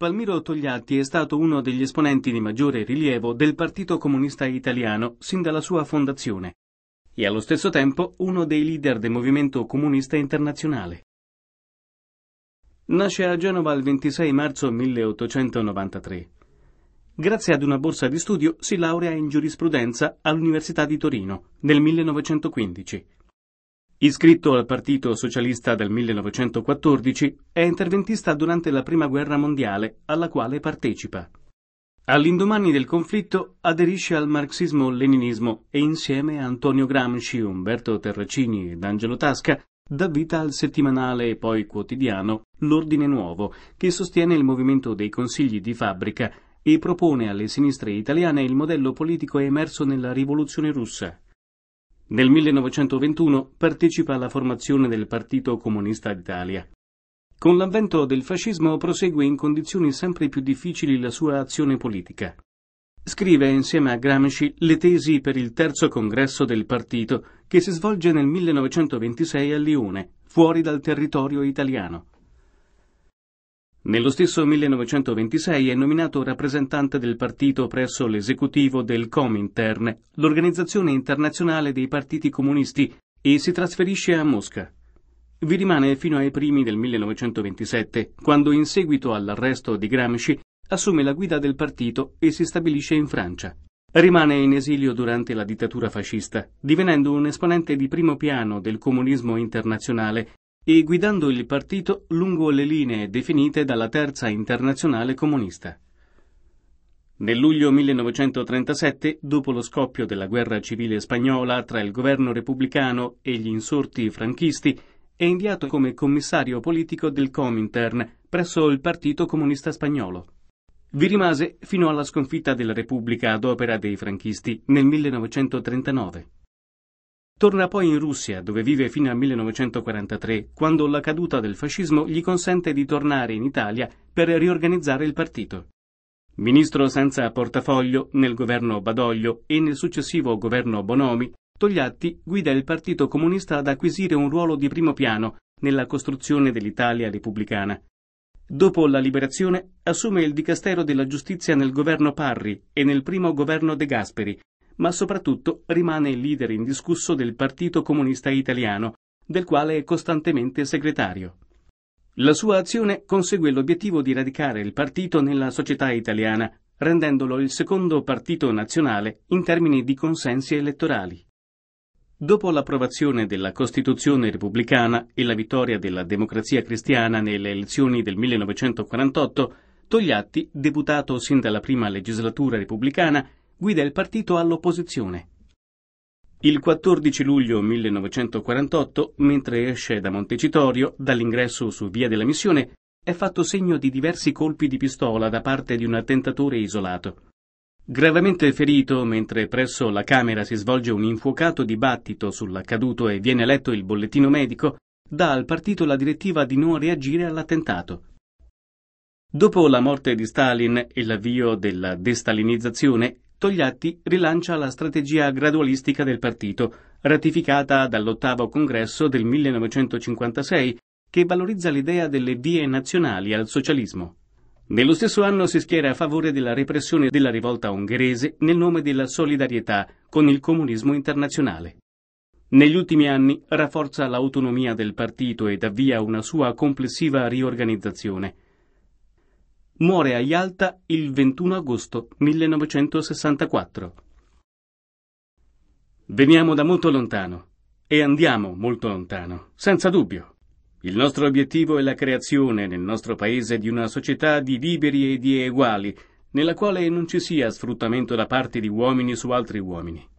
Palmiro Togliatti è stato uno degli esponenti di maggiore rilievo del Partito Comunista Italiano sin dalla sua fondazione e allo stesso tempo uno dei leader del movimento comunista internazionale. Nasce a Genova il 26 marzo 1893. Grazie ad una borsa di studio si laurea in giurisprudenza all'Università di Torino nel 1915 Iscritto al Partito Socialista dal 1914, è interventista durante la Prima Guerra Mondiale, alla quale partecipa. All'indomani del conflitto aderisce al marxismo-leninismo e insieme a Antonio Gramsci, Umberto Terracini ed Angelo Tasca dà vita al settimanale e poi quotidiano L'Ordine Nuovo, che sostiene il movimento dei consigli di fabbrica e propone alle sinistre italiane il modello politico emerso nella rivoluzione russa, nel 1921 partecipa alla formazione del Partito Comunista d'Italia. Con l'avvento del fascismo prosegue in condizioni sempre più difficili la sua azione politica. Scrive insieme a Gramsci le tesi per il terzo congresso del partito che si svolge nel 1926 a Lione, fuori dal territorio italiano. Nello stesso 1926 è nominato rappresentante del partito presso l'esecutivo del Comintern, l'organizzazione internazionale dei partiti comunisti, e si trasferisce a Mosca. Vi rimane fino ai primi del 1927, quando in seguito all'arresto di Gramsci assume la guida del partito e si stabilisce in Francia. Rimane in esilio durante la dittatura fascista, divenendo un esponente di primo piano del comunismo internazionale e guidando il partito lungo le linee definite dalla Terza Internazionale Comunista. Nel luglio 1937, dopo lo scoppio della guerra civile spagnola tra il governo repubblicano e gli insorti franchisti, è inviato come commissario politico del Comintern presso il Partito Comunista Spagnolo. Vi rimase fino alla sconfitta della Repubblica ad opera dei franchisti nel 1939. Torna poi in Russia, dove vive fino al 1943, quando la caduta del fascismo gli consente di tornare in Italia per riorganizzare il partito. Ministro senza portafoglio nel governo Badoglio e nel successivo governo Bonomi, Togliatti guida il Partito Comunista ad acquisire un ruolo di primo piano nella costruzione dell'Italia repubblicana. Dopo la liberazione assume il Dicastero della Giustizia nel governo Parri e nel primo governo De Gasperi, ma soprattutto rimane il leader indiscusso del Partito Comunista Italiano, del quale è costantemente segretario. La sua azione consegue l'obiettivo di radicare il partito nella società italiana, rendendolo il secondo partito nazionale in termini di consensi elettorali. Dopo l'approvazione della Costituzione repubblicana e la vittoria della democrazia cristiana nelle elezioni del 1948, Togliatti, deputato sin dalla prima legislatura repubblicana, guida il partito all'opposizione. Il 14 luglio 1948, mentre esce da Montecitorio, dall'ingresso su Via della Missione, è fatto segno di diversi colpi di pistola da parte di un attentatore isolato. Gravemente ferito mentre presso la Camera si svolge un infuocato dibattito sull'accaduto e viene letto il bollettino medico, dà al partito la direttiva di non reagire all'attentato. Dopo la morte di Stalin e l'avvio della destalinizzazione, Togliatti rilancia la strategia gradualistica del partito, ratificata dall'ottavo congresso del 1956, che valorizza l'idea delle vie nazionali al socialismo. Nello stesso anno si schiera a favore della repressione della rivolta ungherese nel nome della solidarietà con il comunismo internazionale. Negli ultimi anni rafforza l'autonomia del partito ed avvia una sua complessiva riorganizzazione. Muore a Yalta il 21 agosto 1964. Veniamo da molto lontano e andiamo molto lontano, senza dubbio. Il nostro obiettivo è la creazione nel nostro paese di una società di liberi e di eguali, nella quale non ci sia sfruttamento da parte di uomini su altri uomini.